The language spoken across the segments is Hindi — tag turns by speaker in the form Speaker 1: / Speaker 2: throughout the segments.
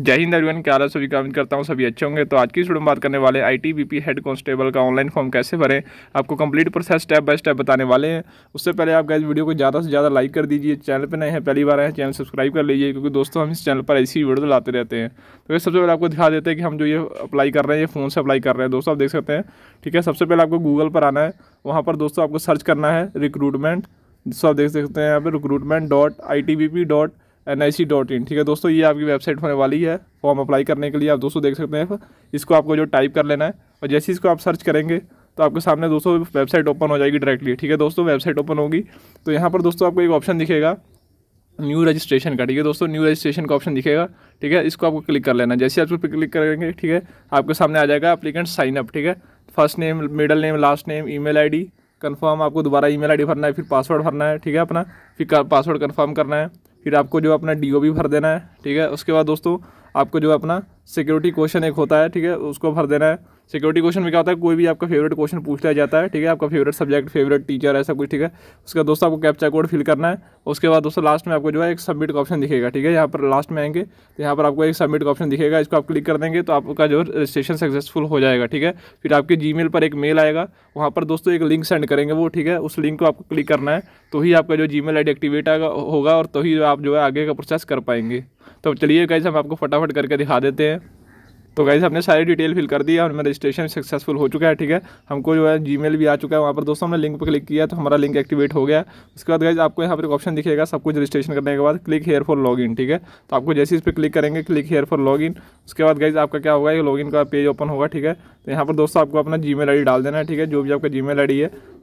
Speaker 1: जय हिंद एवरीवन क्या हाल सभी उम्मीद करता हूँ सभी अच्छे होंगे तो आज की वीडियो में बात करने वाले आई आईटीबीपी हेड कांस्टेबल का ऑनलाइन फॉर्म कैसे भरें आपको complete process step by step बताने वाले हैं उससे पहले आप गैस वीडियो को ज़्यादा से ज़्यादा लाइक कर दीजिए चैनल पर नए हैं पहली बार आए चैनल सब्सक्राइब कर लीजिए क्योंकि दोस्तों हम इस चैनल पर ऐसी वीडियो लाते रहते हैं तो ये सबसे पहले आपको दिखा देते हैं कि हम जो ये अप्लाई कर रहे हैं ये फ़ोन से अप्लाई कर रहे हैं दोस्तों आप देख सकते हैं ठीक है सबसे पहले आपको गूगल पर आना है वहाँ पर दोस्तों आपको सर्च करना है रिक्रूटमेंट दोस्तों आप देख सकते हैं यहाँ पर recruitment dot I T B P dot N I C dot in ठीक है दोस्तों ये आपकी वेबसाइट होने वाली है फॉर्म अप्लाई करने के लिए आप दोस्तों देख सकते हैं इसको आपको जो टाइप कर लेना है और जैसे इसको आप सर्च करेंगे तो आपके सामने दोस्तों वेबसाइट ओपन हो जाएगी डायरेक्टली ठीक है दोस्तों वेबसाइट ओपन होगी तो यहाँ पर दोस्तों आपको एक ऑप्शन दिखेगा न्यू रजिस्ट्रेशन का ठीक है दोस्तों न्यू रजिस्ट्रेशन का ऑप्शन दिखेगा ठीक है इसको आपको क्लिक कर लेना जैसे आप उस पर क्लिक करेंगे ठीक है आपके सामने आ जाएगा अप्लीकेंट साइन अप ठीक है first name middle name last name email आपको दोबारा ई मेल भरना है फिर पासवर्ड भरना है ठीक है अपना फिर पासवर्ड कन्फर्म करना है फिर आपको जो अपना डी भर देना है ठीक है उसके बाद दोस्तों आपको जो अपना सिक्योरिटी क्वेश्चन एक होता है ठीक है उसको भर देना है सिक्योरिटी क्वेश्चन में क्या होता है कोई भी आपका फेवरेट क्वेश्चन पूछ लिया जाता है ठीक है आपका फेवरेट सब्जेक्ट फेवरेट टीचर ऐसा कुछ ठीक है उसका दोस्तों आपको कैप्चा कोड फिल करना है उसके बाद दोस्तों लास्ट में आपको जो है एक सबमिट का ऑप्शन दिखेगा ठीक है यहाँ पर लास्ट में आएंगे तो यहाँ पर आपको एक सबमिट का ऑप्शन दिखेगा इसको आप क्लिक कर देंगे तो आपका जो रजिस्ट्रेशन सक्सेसफुल हो जाएगा ठीक है फिर आपके जी पर एक मेल आएगा वहाँ पर दोस्तों एक लिंक सेंड करेंगे वो ठीक है उस लिंक को आपको क्लिक करना है तो ही आपका जो जी मेल एक्टिवेट होगा और तो ही आप जो है आगे का प्रोसेस कर पाएंगे तो चलिए कैसे हम आपको फटाफट करके दिखा देते हैं तो गाइज हमने सारी डिटेल फिल कर दी है हमें रजिस्ट्रेशन सक्सेसफुल हो चुका है ठीक है हमको जो है जीमेल भी आ चुका है वहाँ पर दोस्तों हमने लिंक पर क्लिक किया तो हमारा लिंक एक्टिवेट हो गया उसके बाद गाइज आपको यहाँ पर ऑप्शन दिखेगा सब कुछ रजिस्ट्रेशन करने के बाद क्लिक हेयर फॉर लॉग ठीक है तो आपको जैसे इस पर क्लिक करेंगे क्लिक हेयर फॉर लॉग उसके बाद गाइज आपका क्या होगा ये लॉग का पेज ओपन होगा ठीक है तो यहाँ पर दोस्तों आपको अपना जी मेल डाल देना है ठीक है जो भी आपका जी मेल है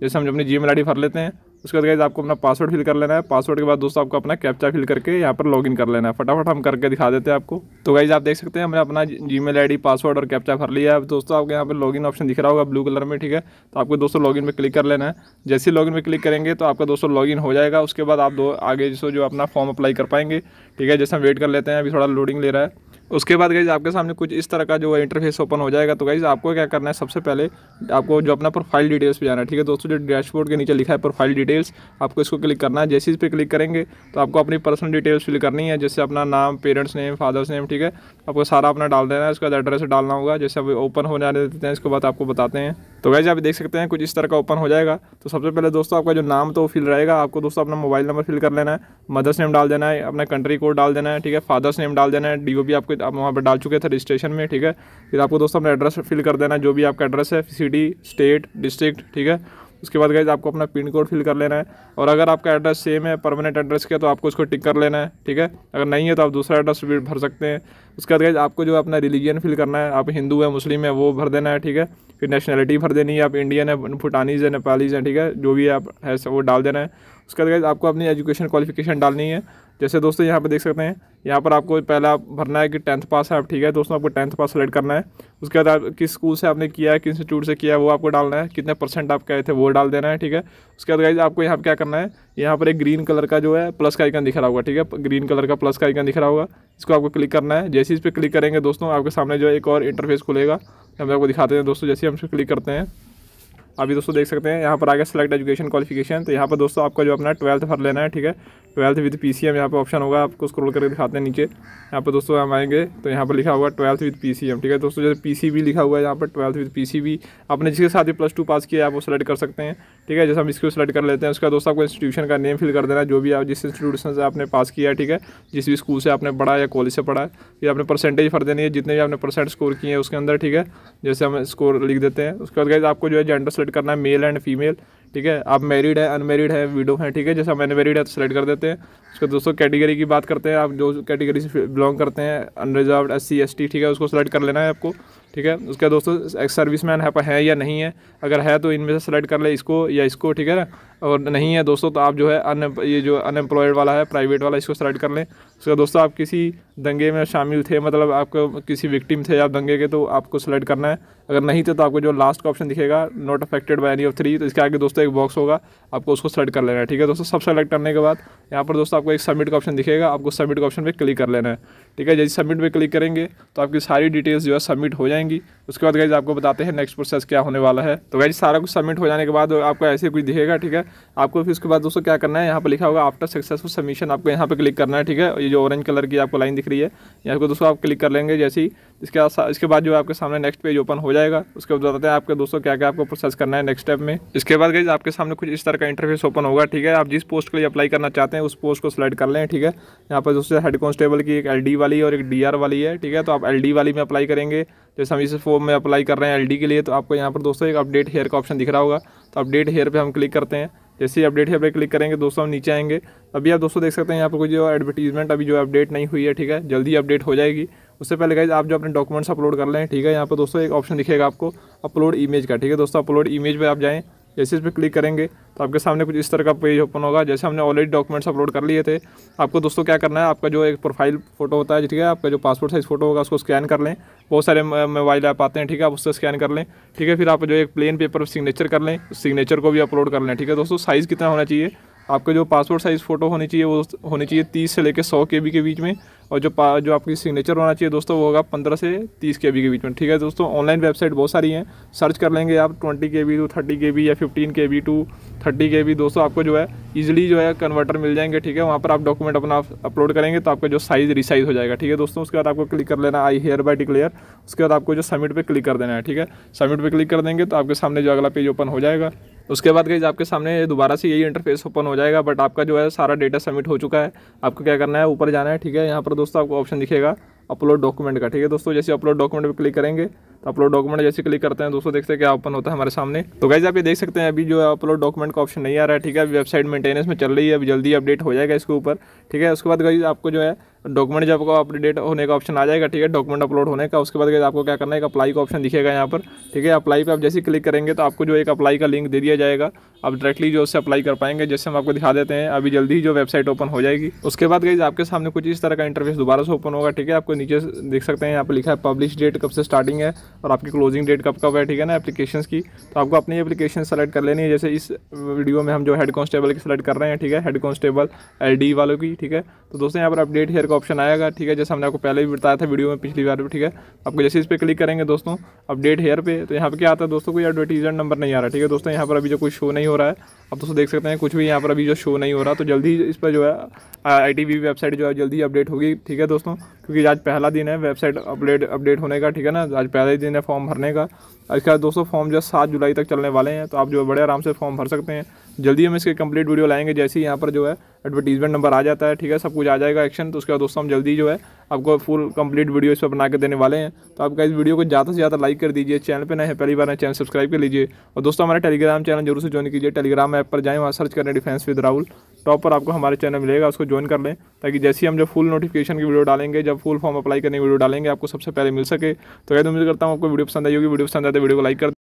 Speaker 1: जैसे हम अपनी जी मेल भर लेते हैं उसके बाद गाइज आपको अपना पासवर्ड फिल कर लेना है पासवर्ड के बाद दोस्तों आपको अपना कैप्चा फिल करके यहाँ पर लॉगिन कर लेना है फटाफट हम करके दिखा देते हैं आपको तो गाइज आप देख सकते हैं हमने अपना जी मेल पासवर्ड और कैप्चा भर लिया है दोस्तों आपके यहाँ पर लॉगिन ऑप्शन दिख रहा होगा ब्लू कलर में ठीक है तो आपको दोस्तों लॉगिन पर क्लिक कर लेना है जैसे ही लॉगिन पर क्लिक करेंगे तो आपका दोस्तों लॉगिन हो जाएगा उसके बाद आप दो आगे जो अपना फॉर्म अप्लाई कर पाएंगे ठीक है जैसे हम वेट कर लेते हैं अभी थोड़ा लोडिंग ले रहा है उसके बाद गई आपके सामने कुछ इस तरह का जो इंटरफेस ओपन हो जाएगा तो गाइज आपको क्या करना है सबसे पहले आपको जो अपना प्रोफाइल डिटेल्स पे जाना है ठीक है दोस्तों जो डैशबोर्ड के नीचे लिखा है प्रोफाइल डिटेल्स आपको इसको क्लिक करना है जैसे इस पर क्लिक करेंगे तो आपको अपनी पर्सनल डिटेल्स फिल करनी है जैसे अपना नाम पेरेंट्स नेम फादर्स नेम ठीक है आपको सारा अपना डाल देना है उसके बाद एड्रेस डालना होगा जैसे अब ओपन हो जाने देते हैं इसके बाद आपको बताते हैं तो गाइज आप देख सकते हैं कुछ इस तरह का ओपन हो जाएगा तो सबसे पहले दोस्तों आपका जो नाम तो फिल रहेगा आपको दोस्तों अपना मोबाइल नंबर फिल कर लेना है मदर्स नेम डाल देना है अपना कंट्री कोड डाल देना है ठीक है फादर्स नेम डाल देना है डी आपको आप वहाँ पर डाल चुके थे रजिस्ट्रेशन में ठीक है फिर आपको दोस्तों अपना एड्रेस फिल कर देना है जो भी आपका एड्रेस है सिटी स्टेट डिस्ट्रिक्ट ठीक है उसके बाद गए आपको अपना पिन कोड फिल कर लेना है और अगर आपका एड्रेस सेम है परमानेंट एड्रेस का तो आपको उसको टिक कर लेना है ठीक है अगर नहीं है तो आप दूसरा एड्रेस भी भर सकते हैं उसके बाद गए आपको जो अपना रिलीजन फिल करना है आप हिंदू है मुस्लिम है वो भर देना है ठीक है फिर नेशनैलिटी भर देनी है आप इंडियन है भूटानीज़ है नेपालीज़ हैं ठीक है जो भी आप है वो डाल देना है उसके बाद गए आपको अपनी एजुकेशन क्वालिफिकेशन डालनी है जैसे दोस्तों यहाँ पर देख सकते हैं यहाँ पर आपको पहला भरना है कि टेंथ पास है आप ठीक है दोस्तों आपको टेंथ पास सेलेक्ट करना है उसके बाद आप किस स्कूल से आपने किया है किस इंस्टीट्यूट से किया है वो आपको डालना है कितने परसेंट आप कहे थे वो डाल देना है ठीक है उसके बाद आपको यहाँ पर क्या करना है यहाँ पर एक ग्रीन कलर का जो है प्लस का आइकन दिख रहा होगा ठीक है ग्रीन कलर का प्लस का आइकन दिख रहा होगा इसको आपको क्लिक करना है जैसे इस पर क्लिक करेंगे दोस्तों आपके सामने जो है एक और इंटरफेस खुलेगा हम आपको दिखाते हैं दोस्तों जैसे हम इस क्लिक करते हैं अभी दोस्तों देख सकते हैं यहाँ पर आगे सेलेक्ट एजुकेशन क्वालिफिकेशन तो यहाँ पर दोस्तों आपका जो अपना ट्वेल्थ भर लेना है ठीक है twelfth with P C M यहाँ पर ऑप्शन होगा आपको स्क्रॉल करके दिखाते हैं नीचे यहाँ पर दोस्तों हम आएंगे तो यहाँ पर लिखा हुआ twelfth with P C M ठीक है दोस्तों जैसे पी सी बी लिखा हुआ है यहाँ पर twelfth with P C B आपने जिसके साथ ही प्लस टू पास किया है आप वो सेलेक्ट कर सकते हैं ठीक है जैसे हम इसको सेलेक्ट कर लेते हैं उसका दोस्तों आपको इंस्टीट्यूशन का नेम फिल कर देना जो भी आप जिस इंस्टीट्यूशन से आपने पास किया है ठीक है जिस भी स्कूल से आपने पढ़ा या कॉलेज से पढ़ा है ये आपने परसेंटेज भर देनी है जितने भी आपने परसेंट स्कोर किए हैं उसके अंदर ठीक है जैसे हम स्कोर लिख देते हैं उसके बाद गाइज आपको जो है जेंडर सेलेक्ट करना है मेल एंड फीमेल ठीक है आप मैरिड है अनमेरिड है वीडो हैं ठीक है जैसे हम अनमेरिड है तो सेलेक्ट कर देते हैं उसके दोस्तों कैटेगरी की बात करते हैं आप जो कैटेगरी से बिलोंग करते हैं unreserved S C S T ठीक है उसको सेलेक्ट कर लेना है आपको ठीक है उसके बाद दोस्तों सर्विस मैन है, है या नहीं है अगर है तो इनमें से सेलेक्ट कर ले इसको या इसको ठीक है ना और नहीं है दोस्तों तो आप जो है अन ये जो अनएम्प्लॉयड वाला है प्राइवेट वाला इसको सेलेक्ट कर लें उसके दोस्तों आप किसी दंगे में शामिल थे मतलब आपको किसी विक्टिम थे आप दंगे के तो आपको सेलेक्ट करना है अगर नहीं थे तो आपको जो लास्ट का ऑप्शन दिखेगा not affected by any of three तो इसके आगे दोस्तों एक बॉक्स होगा आपको उसको सेलेक्ट कर लेना है ठीक है दोस्तों सब सेलेक्ट करने के बाद यहाँ पर दोस्तों आपको एक सबमिट का ऑप्शन दिखेगा आपको सबमिट का ऑप्शन पर क्लिक कर लेना है ठीक है जैसे सबमिट पे क्लिक करेंगे तो आपकी सारी डिटेल्स जो है सबमिट हो जाएंगी उसके बाद गाइज आपको बताते हैं नेक्स्ट प्रोसेस क्या होने वाला है तो गाइज सारा कुछ सबमिट हो जाने के बाद आपको ऐसे कुछ दिखेगा ठीक है आपको फिर उसके बाद दोस्तों क्या करना है यहाँ पर लिखा होगा आफ्टर सक्सेसफुल सबमिशन आपको यहाँ पर क्लिक करना है ठीक है ये जो ऑरेंज कलर की आपको लाइन दिख रही है यहाँ पर दोस्तों आप क्लिक कर लेंगे जैसे ही इसके इसके बाद जो आपके सामने नेक्स्ट पेज ओपन हो जाएगा उसके बाद बताते हैं आपके दोस्तों क्या क्या आपको प्रोसेस करना है नेक्स्ट स्टेप में इसके बाद गई आपके सामने कुछ इस तरह का इंटरफेस ओपन होगा ठीक है आप जिस पोस्ट के लिए अप्लाई करना चाहते हैं उस पोस्ट को सिलेक्ट कर लें ठीक है यहाँ पर दोस्तों हेड कॉन्स्टेबल की एक एल वाली और एक डी वाली है ठीक है तो आप एल वाली में अप्लाई करेंगे जैसे हम इस फॉर्म में अप्लाई कर रहे हैं एल के लिए तो आपको यहाँ पर दोस्तों एक अपडेट हेयर का ऑप्शन दिख रहा होगा तो अपडेट हेयर पर हम क्लिक करते हैं जैसे ही अपडेट है पे क्लिक करेंगे दोस्तों हम नीचे आएंगे अभी आप दोस्तों देख सकते हैं यहाँ पर कोई जो एडवर्टीजमेंट अभी जो अपडेट नहीं हुई है ठीक है जल्दी अपडेट हो जाएगी उससे पहले गाइज आप जो अपने डॉक्यूमेंट्स अपलोड कर लें ठीक है यहाँ पर दोस्तों एक ऑप्शन दिखेगा आपको अपलोड इमेज का ठीक है दोस्तों अपलोड इमेज पर आप जाएँ जैसे इस पर क्लिक करेंगे तो आपके सामने कुछ इस तरह का पेज ओपन होगा जैसे हमने ऑलरेडी डॉक्यूमेंट्स अपलोड कर लिए थे आपको दोस्तों क्या करना है आपका जो एक प्रोफाइल फ़ोटो होता है ठीक है आपका जो पासपोर्ट साइज़ फ़ोटो होगा उसको स्कैन कर लें बहुत सारे मोबाइल ऐप आते हैं ठीक है आप उससे स्कैन कर लें ठीक है फिर आप जो एक प्लेन पेपर सिग्नेचर कर लें सिग्नेचर को भी अपलोड कर लें ठीक है दोस्तों साइज़ कितना होना चाहिए आपका जो पासपोर्ट साइज़ फ़ोटो होनी चाहिए वो होनी चाहिए तीस से लेकर सौ के बी के बीच में और जो पा जो आपकी सिग्नेचर होना चाहिए दोस्तों वो होगा पंद्रह से तीस के बी के बीच में ठीक है दोस्तों ऑनलाइन वेबसाइट बहुत सारी हैं सर्च कर लेंगे आप twenty K B to thirty K B या fifteen K B to thirty K B दोस्तों आपको जो है ईजिली जो है कन्वर्टर मिल जाएंगे ठीक है वहाँ पर आप डॉक्यूमेंट अपना अपलोड करेंगे तो आपका जो साइज़ रिसाइज हो जाएगा ठीक है दोस्तों उसके बाद आपको क्लिक कर लेना आई हेयर बाई डिक्लेयर उसके बाद आपको जो सबमिट पर क्लिक कर देना है ठीक है सबमिट पर क्लिक कर देंगे तो आपके सामने जो अगला पेज ओपन हो जाएगा उसके बाद गई आपके सामने दोबारा से यही इंटरफेस ओपन हो जाएगा बट आपका जो है सारा डेटा सबमिट हो चुका है आपको क्या करना है ऊपर जाना है ठीक है यहाँ पर दोस्तों आपको ऑप्शन दिखेगा अपलोड डॉक्यूमेंट का ठीक है दोस्तों जैसे अपलोड डॉक्यूमेंट पर क्लिक करेंगे तो अपलोड डॉक्यूमेंट जैसे क्लिक करते हैं दोस्तों देखते हैं क्या ओपन होता है हमारे सामने तो गाइज आप ये देख सकते हैं अभी जो है अपलोड डॉक्यूमेंट का ऑप्शन नहीं आ रहा है ठीक है अभी वेबसाइट मेंटेनेंस में चल रही है अभी जल्दी अपडेट हो जाएगा इसके ऊपर ठीक है उसके बाद गाइज आपको जो है डॉक्यूमेंट जब आपको अपडेट होने का ऑप्शन आ जाएगा ठीक है डॉक्यूमेंट अपलोड होने का उसके बाद गाइज आपको क्या करना है अप्लाई का ऑप्शन दिखेगा यहाँ पर ठीक है अप्लाई पर आप जैसे क्लिक करेंगे तो आपको जो एक अप्लाई का लिंक दे दिया जाएगा आप डायरेक्टली जो उससे अप्लाई कर पाएंगे जैसे हम आपको दिखा देते हैं अभी जल्दी ही जो वेबसाइट ओपन हो जाएगी उसके बाद गई आपके सामने कुछ इस तरह का इंटरव्यू दोबारा से ओपन होगा ठीक है आपको नीचे देख सकते हैं यहाँ पर लिखा है पब्लिश डेट कब से स्टार्टिंग है और आपकी क्लोजिंग डेट कब कब है ठीक है ना एप्लीकेशन की तो आपको अपनी एप्लीकेशन सेलेक्ट कर लेनी है जैसे इस वीडियो में हम जो हेड कॉन्स्टेबल की सेलेक्ट कर रहे हैं ठीक है हेड कॉन्स्टेबल एल वालों की ठीक है तो दोस्तों यहाँ पर अपडेट हेयर का ऑप्शन आएगा ठीक है जैसे हमने आपको पहले भी बताया था वीडियो में पिछली बार भी ठीक है आपको जैसे इस पर क्लिक करेंगे दोस्तों अपडेट हेयर पर तो यहाँ पर क्या आता है दोस्तों कोई एडवर्टीजमेंट नंबर नहीं आ रहा ठीक है दोस्तों यहाँ पर अभी जो कुछ शो नहीं हो रहा है अब दोस्तों देख सकते हैं कुछ भी यहाँ पर अभी जो शो नहीं हो रहा तो जल्दी इस पर जो है आई वेबसाइट जो है जल्दी अपडेट होगी ठीक है दोस्तों क्योंकि आज पहला दिन है वेबसाइट अपडेट अपडेट होने का ठीक है ना आज पहला ही दिन है फॉर्म भरने का इसका दोस्तों फॉर्म जो है सात जुलाई तक चलने वाले हैं तो आप जो है बड़े आराम से फॉर्म भर सकते हैं जल्दी हम इसके कंप्लीट वीडियो लाएंगे जैसे ही यहाँ पर जो है एडवर्टीजमेंट नंबर आ जाता है ठीक है सब कुछ आ जाएगा एक्शन तो उसके बाद दोस्तों हम जल्दी जो है आपको फुल कंप्लीट वीडियो इस पर बना के देने वाले हैं तो आपका इस वीडियो को ज़्यादा से ज़्यादा लाइक कर दीजिए चैनल पर नए पहली बार नए चैनल सब्सक्राइब कर लीजिए और दोस्तों हमारे टेलीग्राम चैनल जरूर से ज्वाइन कीजिए टेलीग्राम ऐप पर जाएँ वहाँ सर्च करें डिफेंस विद राहुल टॉप पर आपको हमारे चैनल मिलेगा उसको ज्वाइन कर लें ताकि जैसे ही हम जब फुल नोटिफिकेशन की वीडियो डालेंगे जब फुल फॉर्म अप्लाई करने की वीडियो डालेंगे आपको सबसे पहले मिल सके तो कहते उम्मीद करता हूँ आपको वीडियो पसंद आई होगी वीडियो पसंद आते वीडियो को लाइक कर